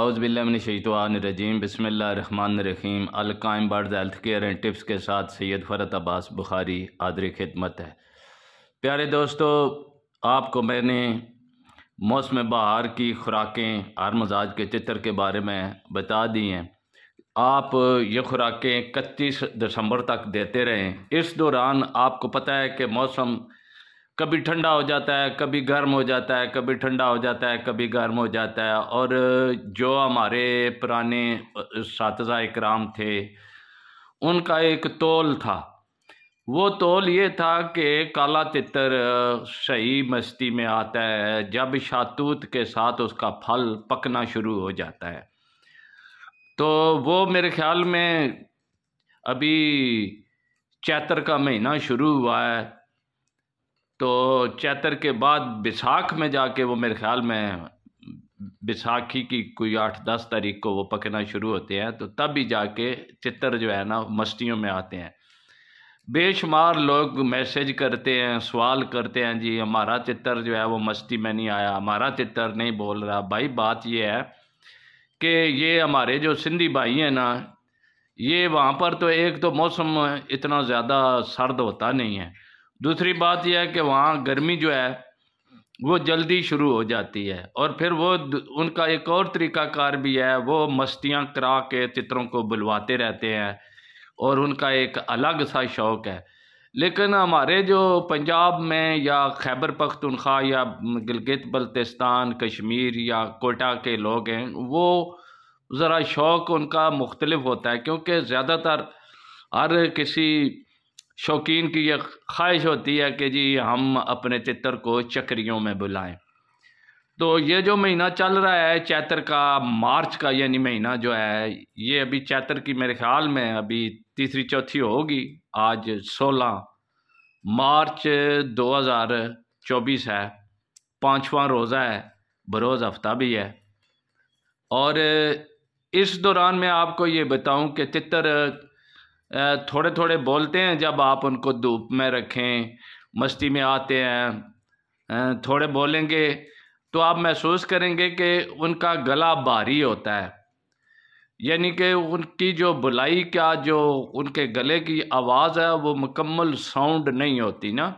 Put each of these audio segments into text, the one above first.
अउज़बिल्लाशतवानरजीम बसमीम अलकाम bird health care and tips के साथ सैयद फ़रत अब्बास बुखारी आदर खिदमत है प्यारे दोस्तों आपको मैंने मौसम बहार की खुराकें हर मजाज के चित्र के बारे में बता दी हैं आप ये खुराकें इकतीस दिसंबर तक देते रहें इस दौरान आपको पता है कि मौसम कभी ठंडा हो जाता है कभी गर्म हो जाता है कभी ठंडा हो जाता है कभी गर्म हो जाता है और जो हमारे पुराने सातजा इक्राम थे उनका एक तोल था वो तोल ये था कि काला तितर सही मस्ती में आता है जब शातूत के साथ उसका फल पकना शुरू हो जाता है तो वो मेरे ख्याल में अभी चैत्र का महीना शुरू हुआ है तो चैतर के बाद बिसाख में जाके वो मेरे ख्याल में बिसाखी की कोई आठ दस तारीख को वो पकना शुरू होते हैं तो तब भी जाके चित्र जो है ना मस्तियों में आते हैं बेशुमार लोग मैसेज करते हैं सवाल करते हैं जी हमारा चित्र जो है वो मस्ती में नहीं आया हमारा चित्र नहीं बोल रहा भाई बात ये है कि ये हमारे जो सिंधी भाई हैं ना ये वहाँ पर तो एक तो मौसम इतना ज़्यादा सर्द होता नहीं है दूसरी बात यह है कि वहाँ गर्मी जो है वो जल्दी शुरू हो जाती है और फिर वो उनका एक और तरीकाकार भी है वो मस्तियाँ करा के चित्रों को बुलवाते रहते हैं और उनका एक अलग सा शौक़ है लेकिन हमारे जो पंजाब में या खैबर पख्तनख्वा या गिलगित बल्तिस्तान कश्मीर या कोटा के लोग हैं वो ज़रा शौक़ उनका मुख्तलफ होता है क्योंकि ज़्यादातर हर किसी शौकीन की यह ख्वाहिश होती है कि जी हम अपने तितर को चक्रियों में बुलाएं तो ये जो महीना चल रहा है चैतर का मार्च का यानी महीना जो है ये अभी चैतर की मेरे ख्याल में अभी तीसरी चौथी होगी आज सोलह मार्च दो हज़ार चौबीस है पाँचवा रोज़ा है बरोज़ हफ्ता भी है और इस दौरान मैं आपको ये बताऊं कि तितर थोड़े थोड़े बोलते हैं जब आप उनको धूप में रखें मस्ती में आते हैं थोड़े बोलेंगे तो आप महसूस करेंगे कि उनका गला भारी होता है यानी कि उनकी जो बुलाई का जो उनके गले की आवाज़ है वो मुकम्मल साउंड नहीं होती ना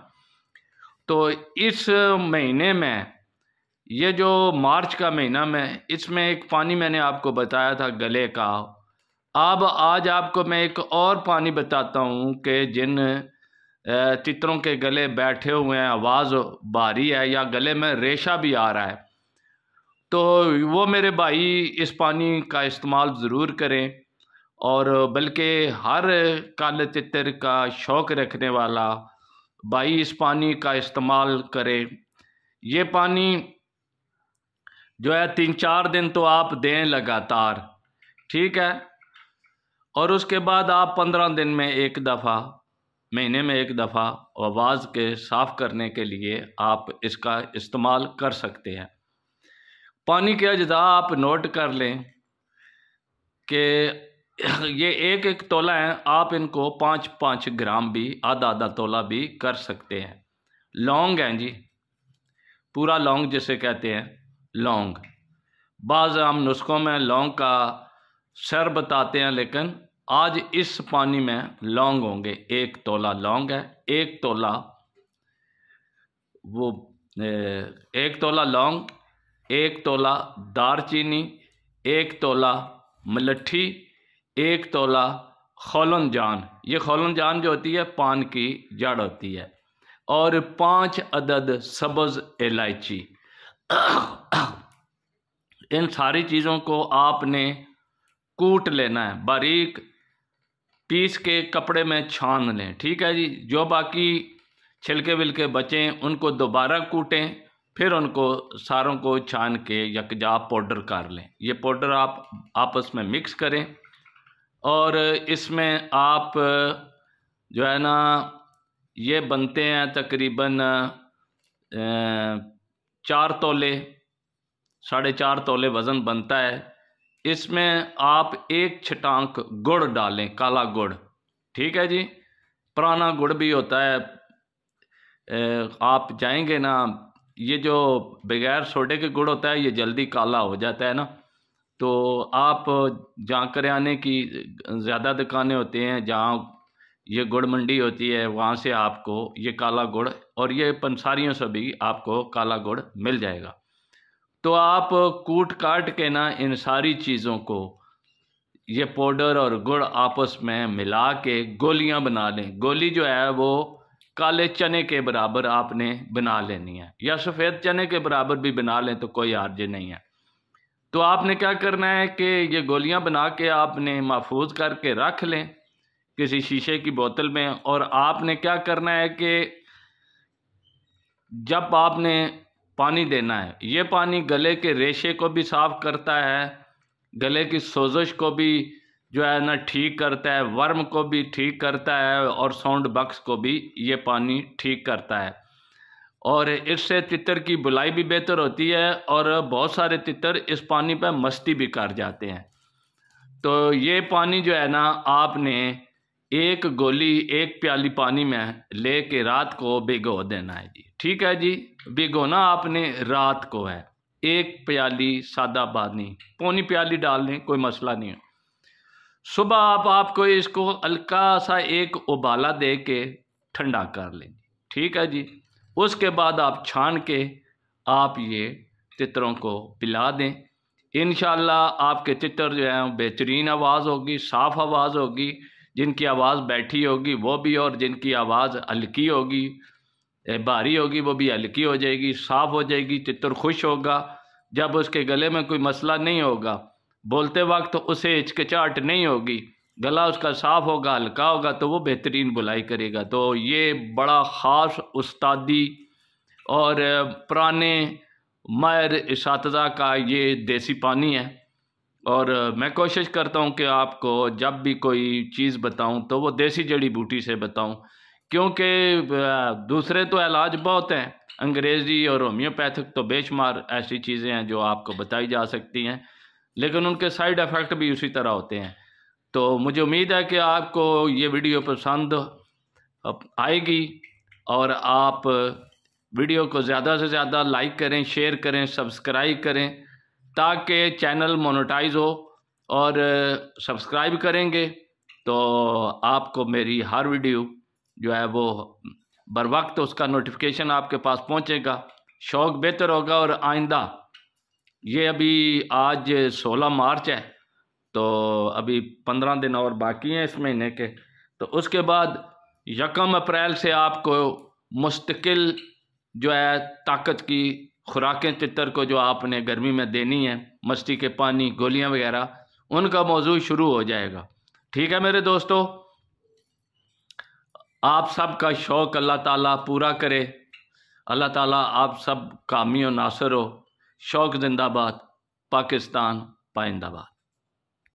तो इस महीने में ये जो मार्च का महीना में इसमें एक पानी मैंने आपको बताया था गले का अब आज आपको मैं एक और पानी बताता हूँ कि जिन तितरों के गले बैठे हुए हैं आवाज़ भारी है या गले में रेशा भी आ रहा है तो वो मेरे भाई इस पानी का इस्तेमाल ज़रूर करें और बल्कि हर काले तितर का शौक़ रखने वाला भाई इस पानी का इस्तेमाल करे ये पानी जो है तीन चार दिन तो आप दें लगातार ठीक है और उसके बाद आप पंद्रह दिन में एक दफ़ा महीने में एक दफ़ा आवाज़ के साफ़ करने के लिए आप इसका इस्तेमाल कर सकते हैं पानी के अज़ा आप नोट कर लें कि ये एक एक तोला है आप इनको पाँच पाँच ग्राम भी आधा आधा तोला भी कर सकते हैं लौंग हैं जी पूरा लौंग जिसे कहते हैं लौंग बाज़ हम नुस्खों में लौंग का सर बताते हैं लेकिन आज इस पानी में लौंग होंगे एक तोला लौंग है एक तोला वो एक तोला लौंग एक तोला दारचीनी एक तोला मलट्ठी एक तोला खोलन जान ये खोलन जान जो होती है पान की जड़ होती है और पाँच अदद सब्ज़ इलायची इन सारी चीज़ों को आपने कूट लेना है बारीक पीस के कपड़े में छान लें ठीक है जी जो बाकी छिलके विलके बचें उनको दोबारा कूटें फिर उनको सारों को छान के यकजा पाउडर कर लें ये पाउडर आप आपस में मिक्स करें और इसमें आप जो है ना ये बनते हैं तकरीबन चार तोले साढ़े चार तोले वज़न बनता है इसमें आप एक छटांक गुड़ डालें काला गुड़ ठीक है जी पुराना गुड़ भी होता है आप जाएंगे ना ये जो बगैर सोडे के गुड़ होता है ये जल्दी काला हो जाता है ना तो आप जहाँ करियाने की ज़्यादा दुकानें होती हैं जहाँ ये गुड़ मंडी होती है वहाँ से आपको ये काला गुड़ और ये पंसारियों से भी आपको काला गुड़ मिल जाएगा तो आप कूट काट के ना इन सारी चीज़ों को ये पाउडर और गुड़ आपस में मिला के गोलियां बना लें गोली जो है वो काले चने के बराबर आपने बना लेनी है या सफ़ेद चने के बराबर भी बना लें तो कोई आर्ज नहीं है तो आपने क्या करना है कि ये गोलियां बना के आपने महफूज करके रख लें किसी शीशे की बोतल में और आपने क्या करना है कि जब आपने पानी देना है ये पानी गले के रेशे को भी साफ़ करता है गले की सोजश को भी जो है ना ठीक करता है वर्म को भी ठीक करता है और साउंड बक्स को भी ये पानी ठीक करता है और इससे तितर की बुलाई भी बेहतर होती है और बहुत सारे तितर इस पानी पर मस्ती भी कर जाते हैं तो ये पानी जो है ना आपने एक गोली एक प्याली पानी में ले के रात को भिगो देना है जी ठीक है जी भिगोना आपने रात को है एक प्याली सादा पानी पौनी प्याली डाल लें कोई मसला नहीं है सुबह आप आपको इसको हल्का सा एक उबाला दे के ठंडा कर लें ठीक है जी उसके बाद आप छान के आप ये तितरों को पिला दें इन आपके चित्र जो हैं बेहतरीन आवाज़ होगी साफ़ आवाज़ होगी जिनकी आवाज़ बैठी होगी वो भी और जिनकी आवाज़ हल्की होगी भारी होगी वो भी हल्की हो जाएगी साफ़ हो जाएगी चित्र खुश होगा जब उसके गले में कोई मसला नहीं होगा बोलते वक्त तो उसे हिचकिचाहट नहीं होगी गला उसका साफ़ होगा हल्का होगा तो वो बेहतरीन बुलाई करेगा तो ये बड़ा ख़ास उस्तादी और पुराने मायर इस का ये देसी पानी है और मैं कोशिश करता हूँ कि आपको जब भी कोई चीज़ बताऊँ तो वो देसी जड़ी बूटी से बताऊँ क्योंकि दूसरे तो इलाज बहुत हैं अंग्रेज़ी और होम्योपैथिक तो बेशुमार ऐसी चीज़ें हैं जो आपको बताई जा सकती हैं लेकिन उनके साइड इफ़ेक्ट भी उसी तरह होते हैं तो मुझे उम्मीद है कि आपको ये वीडियो पसंद आएगी और आप वीडियो को ज़्यादा से ज़्यादा लाइक करें शेयर करें सब्सक्राइब करें ताकि चैनल मोनेटाइज हो और सब्सक्राइब करेंगे तो आपको मेरी हर वीडियो जो है वो बर वक्त उसका नोटिफिकेशन आपके पास पहुँचेगा शौक बेहतर होगा और आइंदा ये अभी आज सोलह मार्च है तो अभी पंद्रह दिन और बाकी हैं इस महीने के तो उसके बाद यकम अप्रैल से आपको मुस्तकिल जो है ताकत की खुराकें तितर को जो आपने गर्मी में देनी है मस्ती के पानी गोलियां वगैरह उनका मौजू शुरू हो जाएगा ठीक है मेरे दोस्तों आप सब का शौक़ अल्लाह ताला पूरा करे अल्लाह ताला आप सब कामी और नासर हो शौक़ जिंदाबाद पाकिस्तान पाइंदाबाद